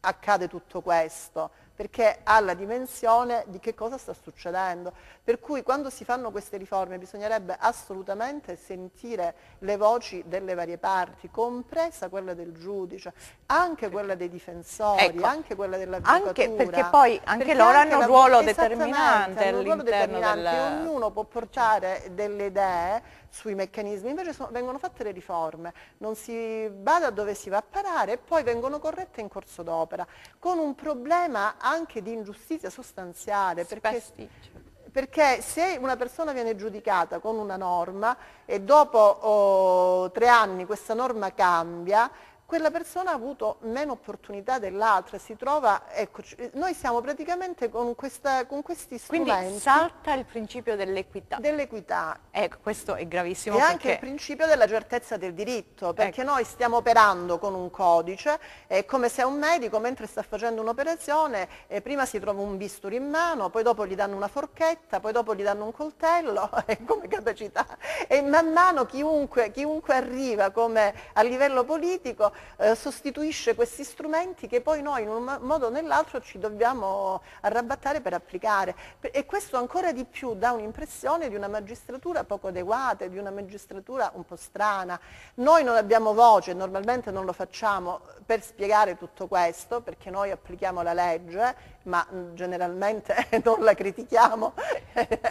accade tutto questo, perché ha la dimensione di che cosa sta succedendo. Per cui quando si fanno queste riforme bisognerebbe assolutamente sentire le voci delle varie parti, compresa quella del giudice, anche quella dei difensori, ecco, anche quella dell'avvocatura. Anche perché poi anche perché loro anche hanno un ruolo determinante hanno un ruolo determinante, della... ognuno può portare delle idee sui meccanismi, invece sono, vengono fatte le riforme, non si va da dove si va a parare e poi vengono corrette in corso d'opera, con un problema anche di ingiustizia sostanziale. Spesticcio perché se una persona viene giudicata con una norma e dopo oh, tre anni questa norma cambia quella persona ha avuto meno opportunità dell'altra, si trova, ecco, noi siamo praticamente con, questa, con questi strumenti. Quindi salta il principio dell'equità. Dell'equità. Ecco, questo è gravissimo. E perché... anche il principio della certezza del diritto, ecco. perché ecco. noi stiamo operando con un codice, è come se un medico mentre sta facendo un'operazione, eh, prima si trova un bisturi in mano, poi dopo gli danno una forchetta, poi dopo gli danno un coltello, [LAUGHS] è come capacità. E man mano chiunque, chiunque arriva come a livello politico eh, sostituisce questi strumenti che poi noi in un modo o nell'altro ci dobbiamo arrabattare per applicare e questo ancora di più dà un'impressione di una magistratura poco adeguata, di una magistratura un po' strana. Noi non abbiamo voce, normalmente non lo facciamo per spiegare tutto questo, perché noi applichiamo la legge ma mm, generalmente [LAUGHS] non la critichiamo.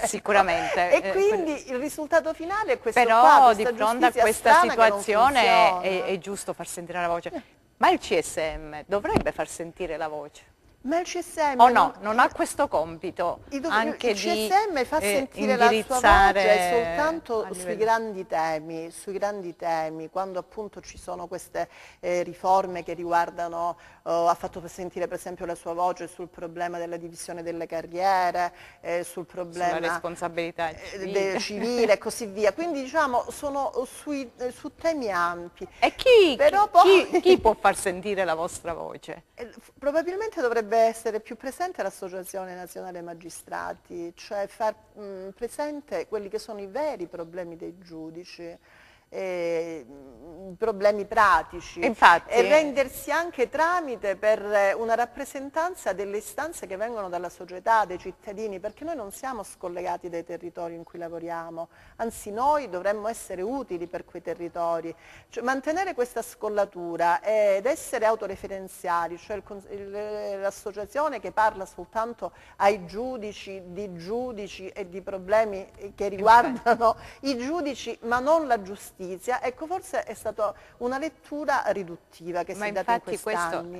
Sicuramente. e eh, quindi il risultato finale è questo Però qua, di fronte a questa situazione è, è giusto far sentire la voce. Ma il CSM dovrebbe far sentire la voce? Ma il CSM... Oh no, non, ha questo compito. Il, anche il CSM di, fa eh, sentire eh, la sua voce soltanto sui, grandi temi, sui grandi, temi, quando appunto ci sono queste eh, riforme che riguardano, oh, ha fatto sentire per esempio la sua voce sul problema della divisione delle carriere, eh, sul problema... Sulla responsabilità eh, civile. civile e così via. Quindi diciamo sono sui, eh, su temi ampi. E chi, chi, poi... chi può far sentire la vostra voce? [LAUGHS] probabilmente dovrebbe essere più presente l'Associazione Nazionale Magistrati, cioè far mh, presente quelli che sono i veri problemi dei giudici, eh, problemi pratici Infatti, e rendersi anche tramite per eh, una rappresentanza delle istanze che vengono dalla società, dei cittadini, perché noi non siamo scollegati dai territori in cui lavoriamo, anzi noi dovremmo essere utili per quei territori. Cioè, mantenere questa scollatura ed essere autoreferenziali, cioè eh, l'associazione che parla soltanto ai giudici, di giudici e di problemi che riguardano Infatti. i giudici ma non la giustizia, giustizia, ecco forse è stata una lettura riduttiva che Ma si è data in questi anni.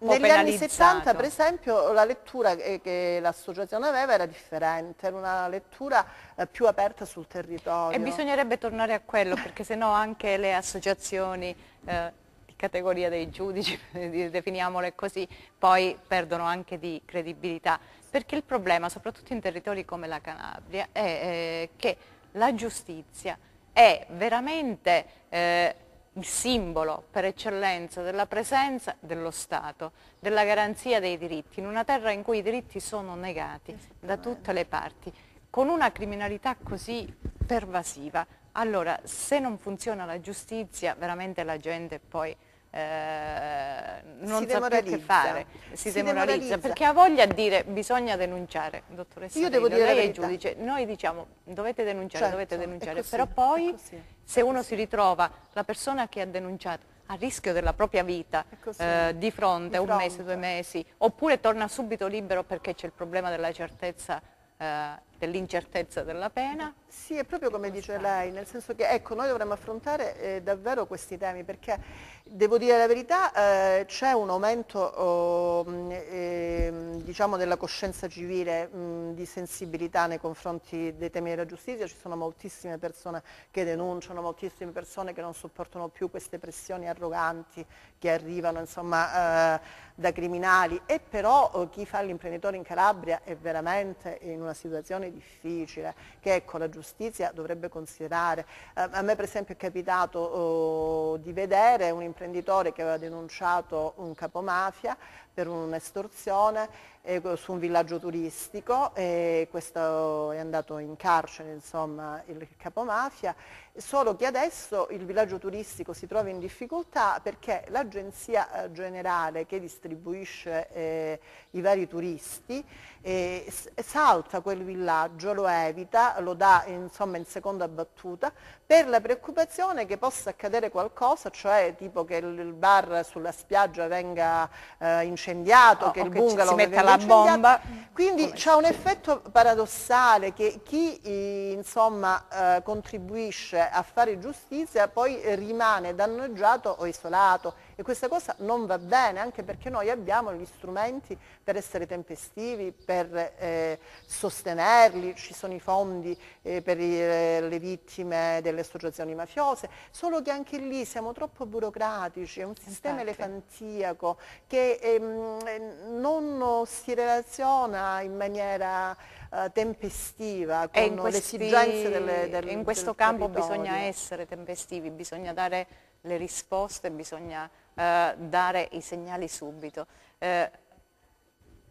Negli anni 70 per esempio la lettura che, che l'associazione aveva era differente, era una lettura eh, più aperta sul territorio. E bisognerebbe tornare a quello perché sennò anche le associazioni eh, categoria dei giudici, [LAUGHS] definiamole così, poi perdono anche di credibilità. Perché il problema, soprattutto in territori come la Calabria, è eh, che la giustizia è veramente eh, il simbolo per eccellenza della presenza dello Stato, della garanzia dei diritti, in una terra in cui i diritti sono negati da tutte le parti, con una criminalità così pervasiva. Allora, se non funziona la giustizia, veramente la gente poi eh, non si sa demoralizza. più che fare, si, si demoralizza, demoralizza, perché ha voglia di dire bisogna denunciare, dottoressa Io devo dire lei è giudice, noi diciamo dovete denunciare, certo, dovete denunciare, così, però poi se uno si ritrova la persona che ha denunciato a rischio della propria vita eh, di fronte a un mese, due mesi, oppure torna subito libero perché c'è il problema della certezza eh, dell'incertezza della pena? Sì, è proprio come dice sta? lei, nel senso che ecco, noi dovremmo affrontare eh, davvero questi temi perché devo dire la verità, eh, c'è un aumento oh, eh, diciamo della coscienza civile, mh, mm, di sensibilità nei confronti dei temi della giustizia, ci sono moltissime persone che denunciano, moltissime persone che non sopportano più queste pressioni arroganti che arrivano insomma, eh, da criminali e però oh, chi fa l'imprenditore in Calabria è veramente in una situazione situazione difficile che ecco, la giustizia dovrebbe considerare. Eh, a me per esempio è capitato oh, di vedere un imprenditore che aveva denunciato un capomafia per un'estorsione eh, su un villaggio turistico, eh, questo è andato in carcere insomma, il capomafia, solo che adesso il villaggio turistico si trova in difficoltà perché l'agenzia eh, generale che distribuisce eh, i vari turisti eh, salta quel villaggio, lo evita, lo dà insomma, in seconda battuta per la preoccupazione che possa accadere qualcosa, cioè tipo che il bar sulla spiaggia venga eh, incendiato, oh, che il bungalow che si metta la bomba. Quindi c'è un effetto paradossale che chi insomma, eh, contribuisce a fare giustizia poi rimane danneggiato o isolato e questa cosa non va bene anche perché noi abbiamo gli strumenti per essere tempestivi, per eh, sostenerli, ci sono i fondi eh, per eh, le vittime delle associazioni mafiose, solo che anche lì siamo troppo burocratici, è un sistema Infatti. elefantiaco che ehm, non si relaziona in maniera eh, tempestiva con questi, le esigenze delle, del, In questo campo territorio. bisogna essere tempestivi, bisogna dare le risposte, bisogna eh, dare i segnali subito. Eh,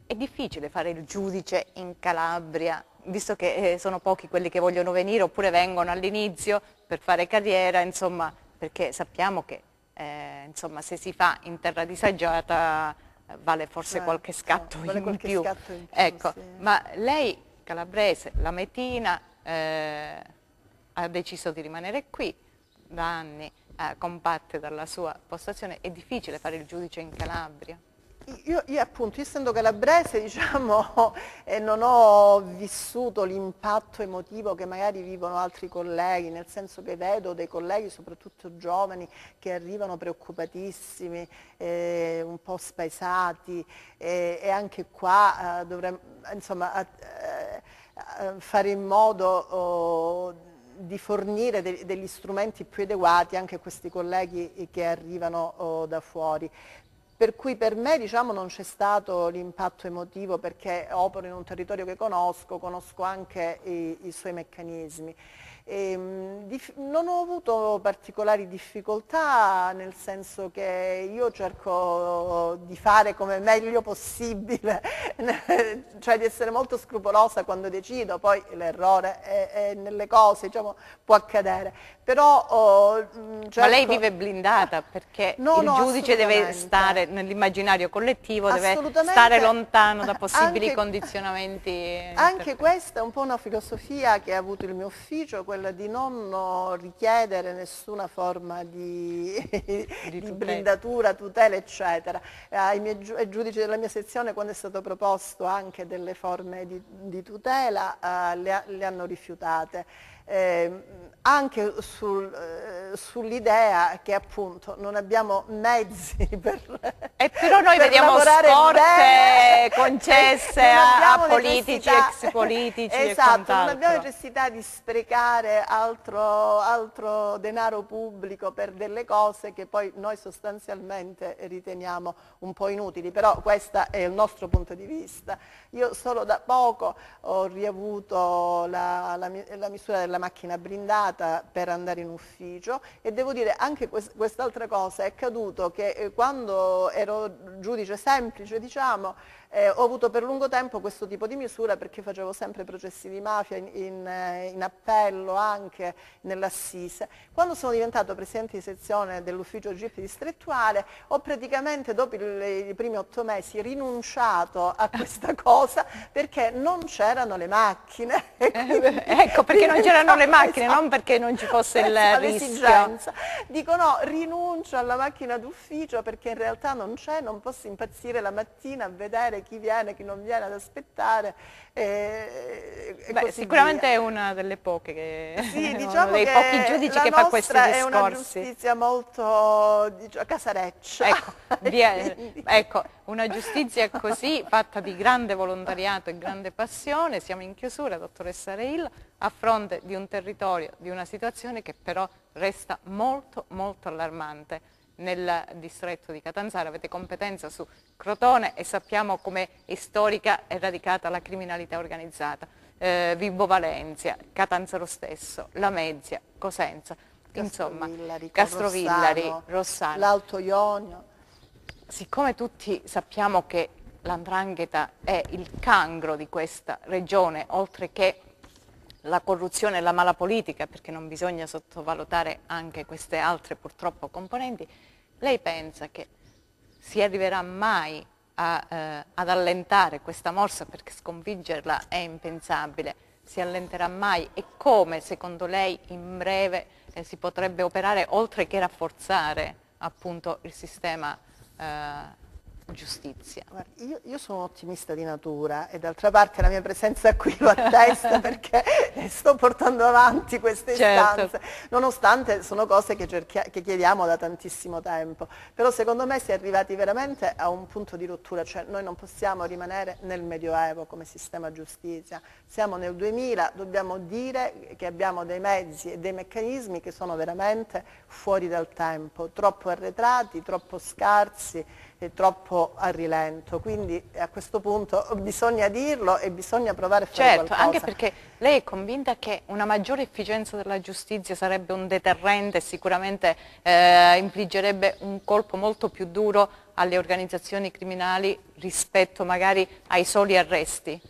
è difficile fare il giudice in Calabria, visto che eh, sono pochi quelli che vogliono venire oppure vengono all'inizio per fare carriera, insomma, perché sappiamo che eh, insomma, se si fa in terra disagiata eh, vale forse certo, qualche scatto, vale in, qualche più. scatto in, più. Ecco, sì. ma lei calabrese, la Metina, ha deciso di rimanere qui da anni eh, compatte dalla sua postazione, è difficile fare il giudice in Calabria? Io, io, appunto, essendo calabrese, [LAUGHS] diciamo, eh, non ho vissuto l'impatto emotivo che magari vivono altri colleghi, nel senso che vedo dei colleghi, soprattutto giovani, che arrivano preoccupatissimi, eh, un po' spaesati eh, e anche qua eh, dovremmo, insomma, eh, fare in modo... Oh, di fornire de degli strumenti più adeguati anche a questi colleghi eh, che arrivano oh, da fuori. Per cui per me diciamo, non c'è stato l'impatto emotivo perché opero in un territorio che conosco, conosco anche i, i suoi meccanismi. E, ehm, non ho avuto particolari difficoltà nel senso che io cerco di fare come meglio possibile, [LAUGHS] cioè di essere molto scrupolosa quando decido, poi l'errore è, è nelle cose, diciamo, può accadere. Però, oh, cerco... Mm, Ma lei vive blindata perché [LAUGHS] no, il no, giudice deve stare nell'immaginario collettivo, deve stare lontano da possibili anche, condizionamenti. Anche questa è un po' una filosofia che ha avuto il mio ufficio, quella di non richiedere nessuna forma di, di, di blindatura, tutela, eccetera. Eh, ai, miei, ai, giudici della mia sezione, quando è stato proposto anche delle forme di, di tutela, eh, le, le, hanno rifiutate. Eh, anche sul, eh, sull'idea che appunto non abbiamo mezzi [LAUGHS] per E però noi per vediamo scorte [LAUGHS] concesse a politici, ex politici [LAUGHS] Esatto, non abbiamo necessità di sprecare altro, altro denaro pubblico per delle cose che poi noi sostanzialmente riteniamo un po' inutili, però questo è il nostro punto di vista. Io solo da poco ho riavuto la, la, la misura della macchina blindata preparata per andare in ufficio e devo dire anche quest'altra cosa è accaduto che eh, quando ero giudice semplice diciamo eh, ho avuto per lungo tempo questo tipo di misura perché facevo sempre processi di mafia in, in, eh, in appello anche nell'assise. Quando sono diventato presidente di sezione dell'ufficio GIP distrettuale ho praticamente dopo il, i primi otto mesi rinunciato a [LAUGHS] questa cosa perché non c'erano le macchine. [LAUGHS] Eh, Quindi, ecco, perché non c'erano le [LAUGHS] macchine, non perché non ci fosse il esatto, rischio. Dico no, rinuncio alla macchina d'ufficio perché in realtà non c'è, non posso impazzire la mattina a vedere bene, chi viene, chi non viene ad aspettare. E, e Beh, sicuramente via. è una delle poche, che, sì, [LAUGHS] diciamo dei pochi giudici che fa questi discorsi. è una giustizia molto diciamo, casareccia. Ecco, è, [LAUGHS] ecco, una giustizia così fatta di grande volontariato e grande passione. Siamo in chiusura, dottoressa Reil, a fronte di un territorio, di una situazione che però resta molto molto allarmante nel distretto di Catanzaro, avete competenza su Crotone e sappiamo come è storica e radicata la criminalità organizzata. Eh, Vibo Valencia, Catanzaro stesso, Lamezia, Cosenza, insomma, Castrovillari, Rossano, l'Alto Ionio. Siccome tutti sappiamo che l'andrangheta è il cancro di questa regione, oltre che la corruzione e la mala politica, perché non bisogna sottovalutare anche queste altre purtroppo componenti, lei pensa che si arriverà mai a, eh, ad allentare questa morsa perché sconfiggerla è impensabile? Si allenterà mai e come secondo lei in breve eh, si potrebbe operare oltre che rafforzare appunto il sistema eh, giustizia? Guarda, io, io, sono ottimista di natura e d'altra parte la mia presenza qui lo [LAUGHS] attesta perché sto portando avanti queste certo. istanze, nonostante sono cose che, che, chiediamo da tantissimo tempo. Però secondo me si è arrivati veramente a un punto di rottura, cioè noi non possiamo rimanere nel Medioevo come sistema giustizia, siamo nel 2000, dobbiamo dire che abbiamo dei mezzi e dei meccanismi che sono veramente fuori dal tempo, troppo arretrati, troppo scarsi troppo a rilento, quindi a questo punto bisogna dirlo e bisogna provare a fare certo, qualcosa. Certo, anche perché lei è convinta che una maggiore efficienza della giustizia sarebbe un deterrente e sicuramente eh, infliggerebbe un colpo molto più duro alle organizzazioni criminali rispetto magari ai soli arresti.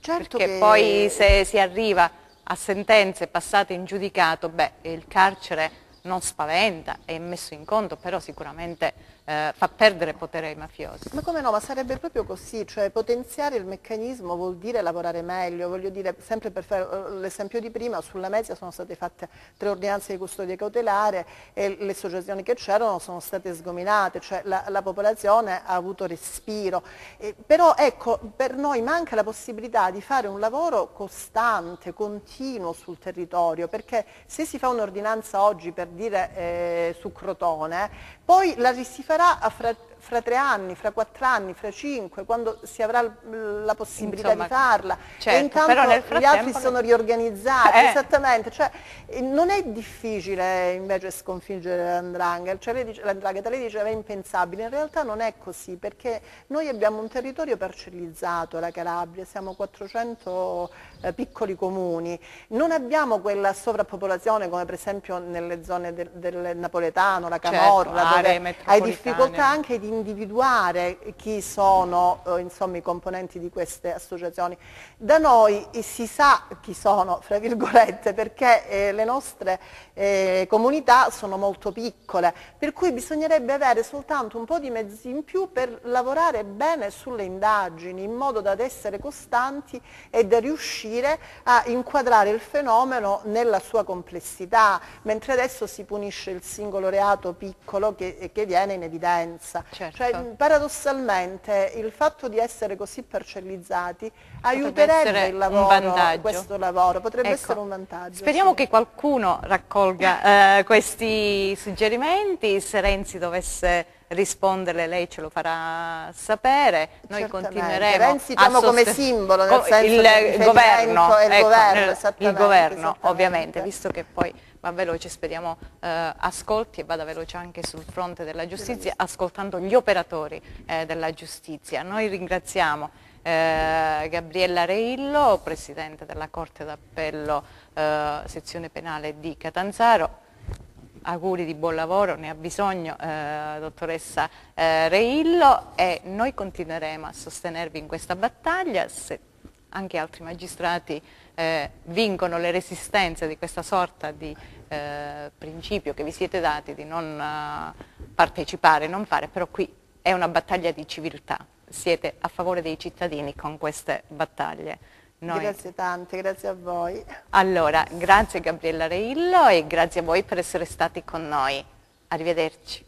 Certo perché che... poi se si arriva a sentenze passate in giudicato, beh, il carcere non spaventa, è messo in conto, però sicuramente eh, fa perdere potere ai mafiosi. Ma come no, ma sarebbe proprio così, cioè potenziare il meccanismo vuol dire lavorare meglio, voglio dire, sempre per fare eh, l'esempio di prima, sulla media sono state fatte tre ordinanze di custodia cautelare e le associazioni che c'erano sono state sgominate, cioè la, la popolazione ha avuto respiro, eh, però ecco, per noi manca la possibilità di fare un lavoro costante, continuo sul territorio, perché se si fa un'ordinanza oggi per dire eh, su Crotone, poi la si farà a, fra, fra tre anni, fra quattro anni, fra cinque, quando si avrà la possibilità Insomma, di farla. Certo, e intanto gli altri sono riorganizzati, eh. esattamente. Cioè, non è difficile invece sconfiggere l'andrangheta, cioè, lei dice, lei diceva è impensabile, in realtà non è così, perché noi abbiamo un territorio parcellizzato, la Calabria, siamo 400 eh, piccoli comuni, non abbiamo quella sovrappopolazione come per esempio nelle zone del, del napoletano, la certo, Camorra, certo, dove hai difficoltà anche di individuare chi sono eh, insomma, i componenti di queste associazioni. Da noi si sa chi sono, fra virgolette, perché eh, le nostre eh, comunità sono molto piccole, per cui bisognerebbe avere soltanto un po' di mezzi in più per lavorare bene sulle indagini, in modo da essere costanti e da riuscire a inquadrare il fenomeno nella sua complessità, mentre adesso si punisce il singolo reato piccolo che, che viene in evidenza. Certo. Cioè, paradossalmente il fatto di essere così parcellizzati potrebbe aiuterebbe lavoro, questo lavoro, potrebbe ecco. essere un vantaggio. Speriamo sì. che qualcuno raccolga accolga eh, questi suggerimenti, se Renzi dovesse rispondere lei ce lo farà sapere, noi Certamente. continueremo Renzi diciamo come simbolo nel oh, senso il, governo, il ecco, governo, eh, il governo ovviamente, visto che poi va veloce, speriamo eh, ascolti e vada veloce anche sul fronte della giustizia, ascoltando gli operatori eh, della giustizia. Noi ringraziamo eh, Gabriella Reillo, Presidente della Corte d'Appello eh, sezione penale di Catanzaro. Auguri di buon lavoro, ne ha bisogno eh, dottoressa eh, Reillo e noi continueremo a sostenervi in questa battaglia. Se anche altri magistrati eh, vincono le resistenze di questa sorta di eh, principio che vi siete dati di non eh, partecipare, non fare, però qui è una battaglia di civiltà siete a favore dei cittadini con queste battaglie. Noi. Grazie tante, grazie a voi. Allora, grazie Gabriella Reillo e grazie a voi per essere stati con noi. Arrivederci.